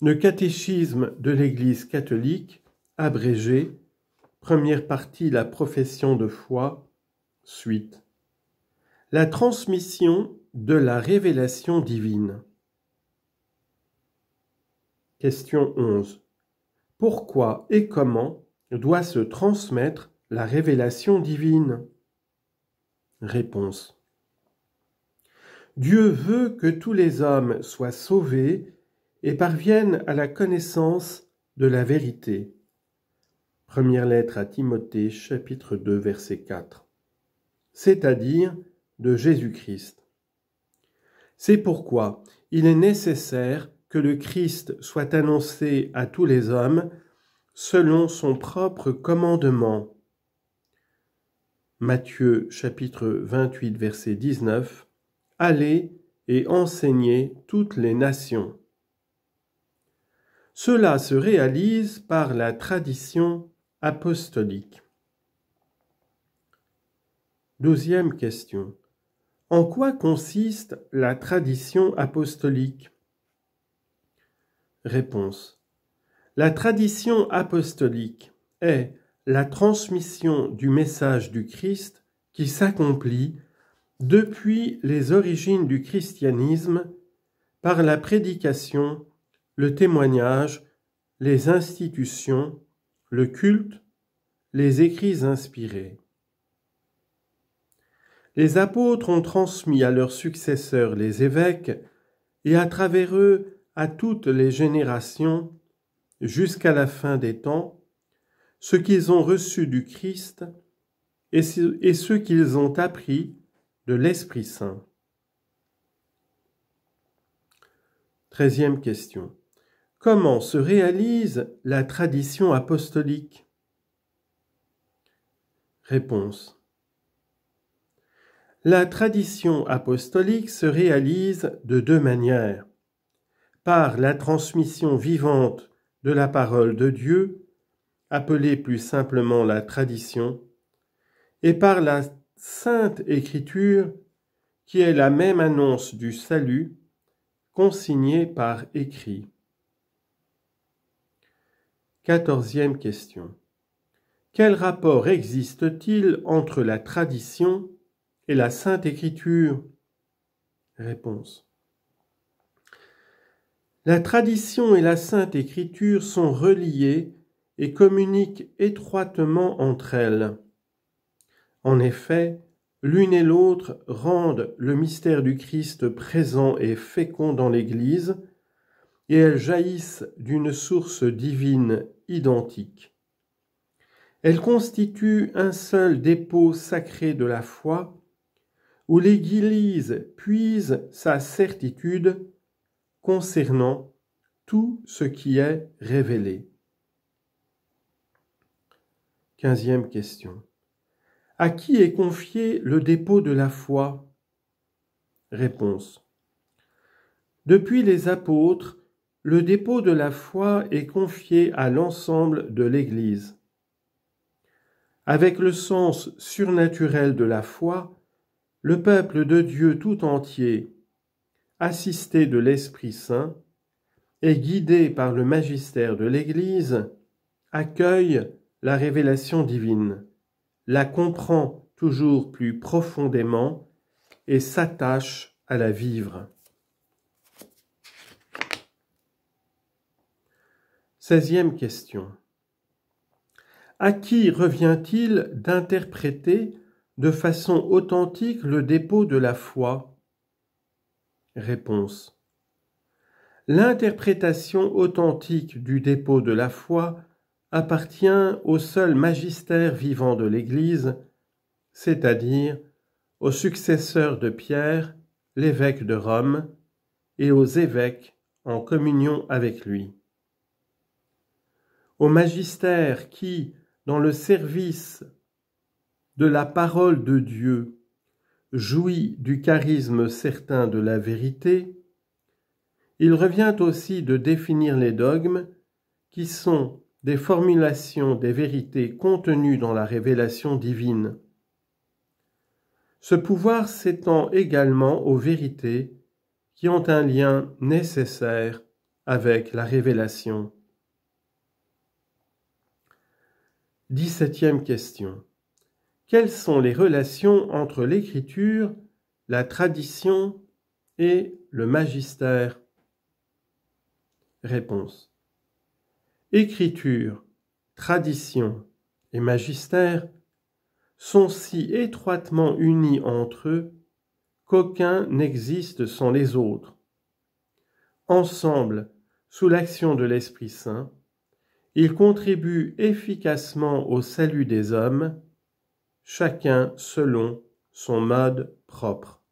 Le catéchisme de l'Église catholique, abrégé, première partie La profession de foi, suite. La transmission de la révélation divine. Question 11. Pourquoi et comment doit se transmettre la révélation divine Réponse. Dieu veut que tous les hommes soient sauvés et parviennent à la connaissance de la vérité. Première lettre à Timothée chapitre 2 verset 4. C'est-à-dire de Jésus-Christ. C'est pourquoi il est nécessaire que le Christ soit annoncé à tous les hommes selon son propre commandement. Matthieu chapitre 28 verset 19. Allez et enseignez toutes les nations. Cela se réalise par la tradition apostolique. Deuxième question. En quoi consiste la tradition apostolique Réponse. La tradition apostolique est la transmission du message du Christ qui s'accomplit depuis les origines du christianisme par la prédication le témoignage, les institutions, le culte, les écrits inspirés. Les apôtres ont transmis à leurs successeurs les évêques et à travers eux à toutes les générations, jusqu'à la fin des temps, ce qu'ils ont reçu du Christ et ce qu'ils ont appris de l'Esprit Saint. Treizième question comment se réalise la tradition apostolique Réponse. La tradition apostolique se réalise de deux manières. Par la transmission vivante de la parole de Dieu, appelée plus simplement la tradition, et par la sainte écriture, qui est la même annonce du salut, consignée par écrit. Quatorzième question. Quel rapport existe-t-il entre la tradition et la Sainte Écriture Réponse. La tradition et la Sainte Écriture sont reliées et communiquent étroitement entre elles. En effet, l'une et l'autre rendent le mystère du Christ présent et fécond dans l'Église, et elles jaillissent d'une source divine identique. Elles constituent un seul dépôt sacré de la foi, où l'Église puise sa certitude concernant tout ce qui est révélé. Quinzième question. À qui est confié le dépôt de la foi Réponse. Depuis les apôtres, le dépôt de la foi est confié à l'ensemble de l'Église. Avec le sens surnaturel de la foi, le peuple de Dieu tout entier, assisté de l'Esprit Saint et guidé par le magistère de l'Église, accueille la révélation divine, la comprend toujours plus profondément et s'attache à la vivre. Seizième question. À qui revient-il d'interpréter de façon authentique le dépôt de la foi Réponse. L'interprétation authentique du dépôt de la foi appartient au seul magistère vivant de l'Église, c'est-à-dire au successeur de Pierre, l'évêque de Rome, et aux évêques en communion avec lui au magistère qui, dans le service de la parole de Dieu, jouit du charisme certain de la vérité, il revient aussi de définir les dogmes qui sont des formulations des vérités contenues dans la révélation divine. Ce pouvoir s'étend également aux vérités qui ont un lien nécessaire avec la révélation. 17 septième question. Quelles sont les relations entre l'écriture, la tradition et le magistère Réponse. Écriture, tradition et magistère sont si étroitement unis entre eux qu'aucun n'existe sans les autres. Ensemble, sous l'action de l'Esprit Saint, il contribue efficacement au salut des hommes, chacun selon son mode propre.